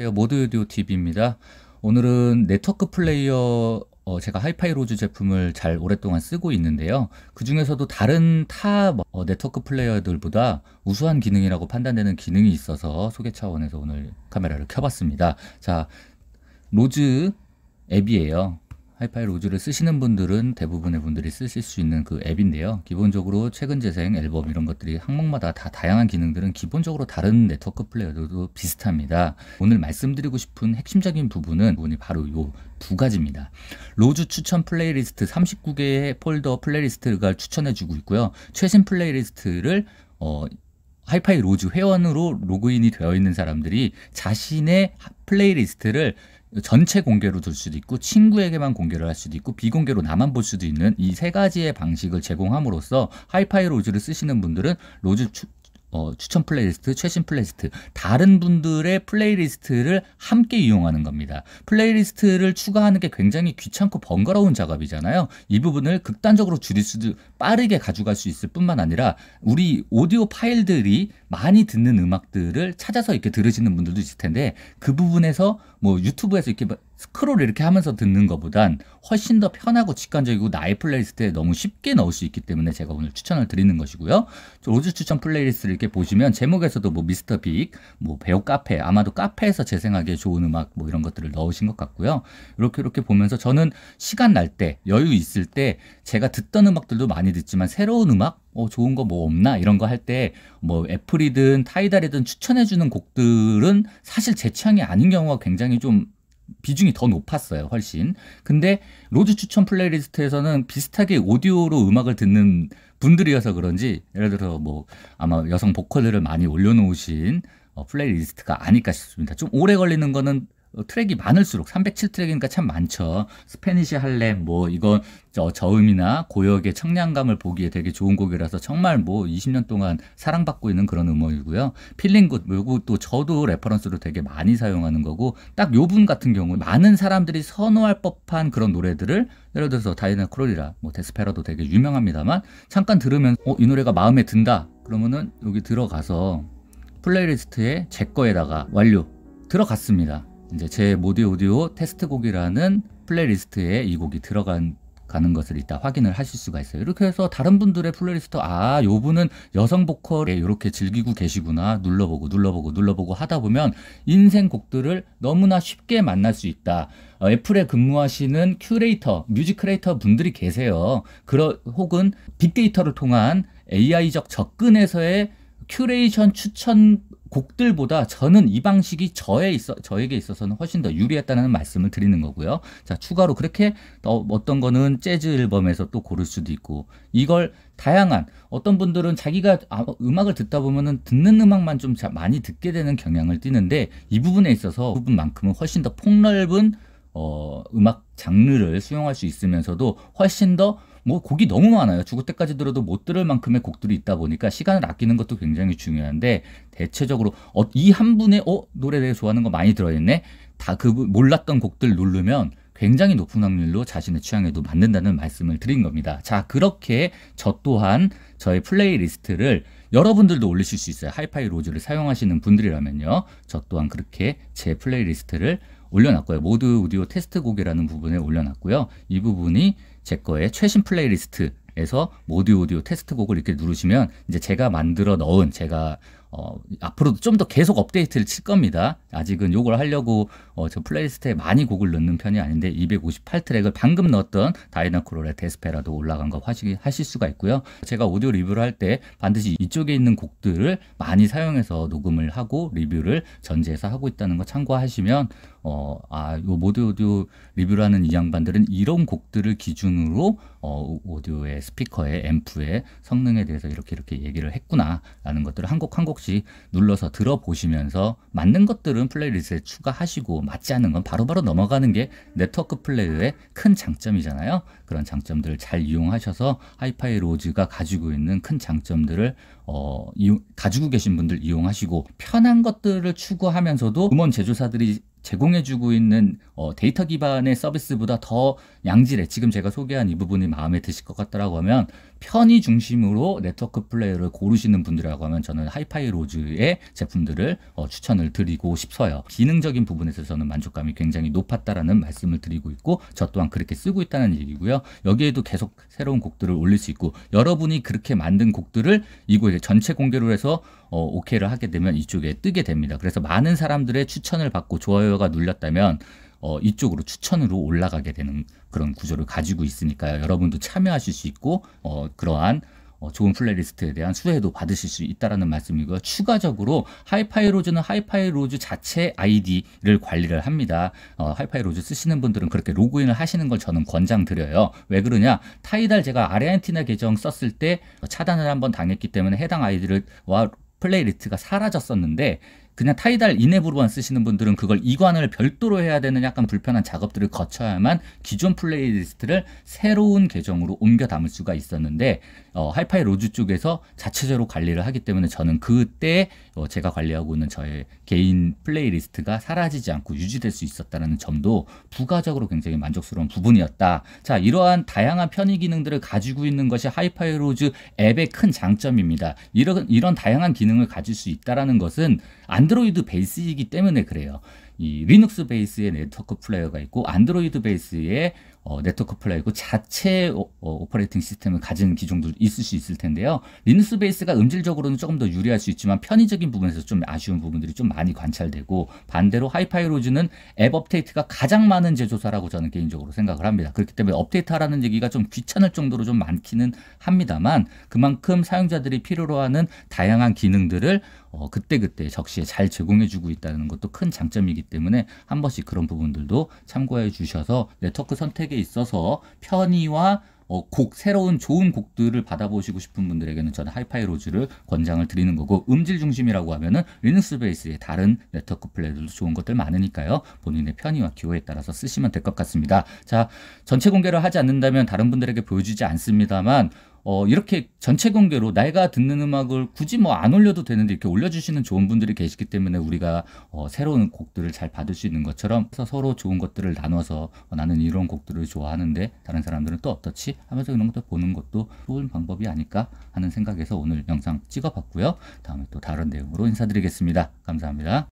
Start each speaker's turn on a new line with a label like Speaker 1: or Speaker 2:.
Speaker 1: 안녕하세요. 모드디오 TV입니다. 오늘은 네트워크 플레이어 어, 제가 하이파이 로즈 제품을 잘 오랫동안 쓰고 있는데요. 그 중에서도 다른 타 어, 네트워크 플레이어들보다 우수한 기능이라고 판단되는 기능이 있어서 소개 차원에서 오늘 카메라를 켜봤습니다. 자, 로즈 앱이에요. 하이파이 로즈를 쓰시는 분들은 대부분의 분들이 쓰실 수 있는 그 앱인데요. 기본적으로 최근 재생, 앨범 이런 것들이 항목마다 다 다양한 기능들은 기본적으로 다른 네트워크 플레이어들도 비슷합니다. 오늘 말씀드리고 싶은 핵심적인 부분은 부분이 바로 이 두 가지입니다. 로즈 추천 플레이리스트 39개의 폴더 플레이리스트가 추천해주고 있고요. 최신 플레이리스트를 어, 하이파이 로즈 회원으로 로그인이 되어 있는 사람들이 자신의 플레이리스트를 전체 공개로 둘 수도 있고 친구에게만 공개를 할 수도 있고 비공개로 나만 볼 수도 있는 이 세 가지의 방식을 제공함으로써 하이파이 로즈를 쓰시는 분들은 로즈 추, 어, 추천 플레이리스트, 최신 플레이리스트, 다른 분들의 플레이리스트를 함께 이용하는 겁니다. 플레이리스트를 추가하는 게 굉장히 귀찮고 번거로운 작업이잖아요. 이 부분을 극단적으로 줄일 수도 빠르게 가져갈 수 있을 뿐만 아니라 우리 오디오 파일들이 많이 듣는 음악들을 찾아서 이렇게 들으시는 분들도 있을 텐데 그 부분에서 뭐 유튜브에서 이렇게 뭐 스크롤 이렇게 하면서 듣는 것보단 훨씬 더 편하고 직관적이고 나의 플레이리스트에 너무 쉽게 넣을 수 있기 때문에 제가 오늘 추천을 드리는 것이고요. 로즈 추천 플레이리스트를 이렇게 보시면 제목에서도 뭐 미스터 빅, 뭐 배우 카페, 아마도 카페에서 재생하기에 좋은 음악 뭐 이런 것들을 넣으신 것 같고요. 이렇게 이렇게 보면서 저는 시간 날 때, 여유 있을 때 제가 듣던 음악들도 많이 듣지만 새로운 음악 어, 좋은 거 뭐 없나? 이런 거 할 때, 뭐, 애플이든 타이달이든 추천해주는 곡들은 사실 제 취향이 아닌 경우가 굉장히 좀 비중이 더 높았어요, 훨씬. 근데 로즈 추천 플레이리스트에서는 비슷하게 오디오로 음악을 듣는 분들이어서 그런지 예를 들어 뭐 아마 여성 보컬들을 많이 올려놓으신 어, 플레이리스트가 아닐까 싶습니다. 좀 오래 걸리는 거는 어, 트랙이 많을수록 307트랙이니까 참 많죠. 스페니시 할렘 뭐 이건 저, 저음이나 고역의 청량감을 보기에 되게 좋은 곡이라서 정말 뭐 20년 동안 사랑받고 있는 그런 음원이고요. 필링굿 요것도 저도 레퍼런스로 되게 많이 사용하는 거고 딱 요분 같은 경우 많은 사람들이 선호할 법한 그런 노래들을 예를 들어서 다이나 크롤이라 뭐 데스페라도 되게 유명합니다만 잠깐 들으면 어이 노래가 마음에 든다 그러면은 여기 들어가서 플레이리스트에 제 거에다가 완료 들어갔습니다. 이제 제 모디 오디오 테스트곡이라는 플레이리스트에 이 곡이 들어간 가는 것을 일단 확인을 하실 수가 있어요. 이렇게 해서 다른 분들의 플레이리스트 아, 요 분은 여성 보컬에 이렇게 즐기고 계시구나 눌러보고 눌러보고 눌러보고 하다 보면 인생 곡들을 너무나 쉽게 만날 수 있다. 어, 애플에 근무하시는 큐레이터, 뮤직 크레이터 분들이 계세요. 그러 혹은 빅데이터를 통한 AI적 접근에서의 큐레이션 추천 곡들보다 저는 이 방식이 저에 있어 저에게 있어서는 훨씬 더 유리했다는 말씀을 드리는 거고요. 자 추가로 그렇게 또 어, 어떤 거는 재즈 앨범에서 또 고를 수도 있고 이걸 다양한 어떤 분들은 자기가 아, 음악을 듣다 보면은 듣는 음악만 좀 많이 듣게 되는 경향을 띠는데 이 부분에 있어서 그 부분만큼은 훨씬 더 폭넓은 어, 음악 장르를 수용할 수 있으면서도 훨씬 더뭐 곡이 너무 많아요. 죽을 때까지 들어도 못 들을 만큼의 곡들이 있다 보니까 시간을 아끼는 것도 굉장히 중요한데 대체적으로 어, 이한 분의 어 노래 내가 좋아하는 거 많이 들어있네. 다 그 몰랐던 곡들 누르면 굉장히 높은 확률로 자신의 취향에도 맞는다는 말씀을 드린 겁니다. 자 그렇게 저 또한 저의 플레이리스트를 여러분들도 올리실 수 있어요. 하이파이 로즈를 사용하시는 분들이라면요. 저 또한 그렇게 제 플레이리스트를 올려놨고요. 모두 오디오 테스트 곡이라는 부분에 올려놨고요. 이 부분이 제 거의 최신 플레이리스트 에서 모두 오디오 테스트 곡을 이렇게 누르시면 이제 제가 만들어 넣은 제가 어, 앞으로도 좀 더 계속 업데이트를 칠 겁니다. 아직은 요걸 하려고 어, 저 플레이리스트에 많이 곡을 넣는 편이 아닌데 258트랙을 방금 넣었던 다이나크롤의 데스페라도 올라간 거 하시, 하실 수가 있고요. 제가 오디오 리뷰를 할 때 반드시 이쪽에 있는 곡들을 많이 사용해서 녹음을 하고 리뷰를 전제해서 하고 있다는 거 참고하시면 어, 아, 요 모드 오디오 리뷰라는 이 양반들은 이런 곡들을 기준으로 어, 오디오의 스피커의 앰프의 성능에 대해서 이렇게 이렇게 얘기를 했구나라는 것들을 한 곡 한 곡씩 눌러서 들어보시면서 맞는 것들을 부른 플레이리스트에 추가하시고 맞지 않는 건 바로바로 넘어가는 게 네트워크 플레이어의 큰 장점이잖아요. 그런 장점들을 잘 이용하셔서 하이파이 로즈가 가지고 있는 큰 장점들을 어, 이용, 가지고 계신 분들 이용하시고 편한 것들을 추구하면서도 음원 제조사들이 제공해주고 있는 어, 데이터 기반의 서비스보다 더 양질의 지금 제가 소개한 이 부분이 마음에 드실 것같더라고 하면 편의 중심으로 네트워크 플레이어를 고르시는 분들이라고 하면 저는 하이파이 로즈의 제품들을 어, 추천을 드리고 싶어요. 기능적인 부분에서 저는 만족감이 굉장히 높았다라는 말씀을 드리고 있고 저 또한 그렇게 쓰고 있다는 얘기고요. 여기에도 계속 새로운 곡들을 올릴 수 있고 여러분이 그렇게 만든 곡들을 이곳에 전체 공개로 해서 어, 오케이를 하게 되면 이쪽에 뜨게 됩니다. 그래서 많은 사람들의 추천을 받고 좋아요가 눌렸다면 어, 이쪽으로 추천으로 올라가게 되는 그런 구조를 가지고 있으니까요. 여러분도 참여하실 수 있고 어, 그러한 어, 좋은 플레이리스트에 대한 수혜도 받으실 수 있다라는 말씀이고요. 추가적으로 하이파이로즈는 하이파이로즈 자체 아이디를 관리를 합니다. 어, 하이파이로즈 쓰시는 분들은 그렇게 로그인을 하시는 걸 저는 권장드려요. 왜 그러냐? 타이달 제가 아르헨티나 계정 썼을 때 차단을 한번 당했기 때문에 해당 아이디와 플레이리스트가 사라졌었는데 그냥 타이달 인앱으로만 쓰시는 분들은 그걸 이관을 별도로 해야 되는 약간 불편한 작업들을 거쳐야만 기존 플레이리스트를 새로운 계정으로 옮겨 담을 수가 있었는데 어, 하이파이 로즈 쪽에서 자체적으로 관리를 하기 때문에 저는 그때 어, 제가 관리하고 있는 저의 개인 플레이리스트가 사라지지 않고 유지될 수 있었다는 점도 부가적으로 굉장히 만족스러운 부분이었다. 자 이러한 다양한 편의 기능들을 가지고 있는 것이 하이파이 로즈 앱의 큰 장점입니다. 이런, 이런 다양한 기능을 가질 수 있다는 것은 안 안드로이드 베이스이기 때문에 그래요. 이 리눅스 베이스의 네트워크 플레이어가 있고 안드로이드 베이스의 어, 네트워크 플레이어고 자체 어, 어, 오퍼레이팅 시스템을 가진 기종도 있을 수 있을 텐데요. 리눅스 베이스가 음질적으로는 조금 더 유리할 수 있지만 편의적인 부분에서 좀 아쉬운 부분들이 좀 많이 관찰되고 반대로 하이파이로즈는 앱 업데이트가 가장 많은 제조사라고 저는 개인적으로 생각을 합니다. 그렇기 때문에 업데이트하라는 얘기가 좀 귀찮을 정도로 좀 많기는 합니다만 그만큼 사용자들이 필요로 하는 다양한 기능들을 어, 그때그때 적시에 잘 제공해주고 있다는 것도 큰 장점이기 때문에 한 번씩 그런 부분들도 참고해 주셔서 네트워크 선택에 있어서 편의와 어, 곡 새로운 좋은 곡들을 받아보시고 싶은 분들에게는 저는 하이파이 로즈를 권장을 드리는 거고 음질 중심이라고 하면은 리눅스 베이스의 다른 네트워크 플레이들도 좋은 것들 많으니까요 본인의 편의와 기호에 따라서 쓰시면 될 것 같습니다 자 전체 공개를 하지 않는다면 다른 분들에게 보여주지 않습니다만 어, 이렇게 전체 공개로 내가 듣는 음악을 굳이 뭐 안 올려도 되는데 이렇게 올려주시는 좋은 분들이 계시기 때문에 우리가 어, 새로운 곡들을 잘 받을 수 있는 것처럼 서로 좋은 것들을 나눠서 어, 나는 이런 곡들을 좋아하는데 다른 사람들은 또 어떻지 하면서 이런 것도 보는 것도 좋은 방법이 아닐까 하는 생각에서 오늘 영상 찍어봤고요. 다음에 또 다른 내용으로 인사드리겠습니다. 감사합니다.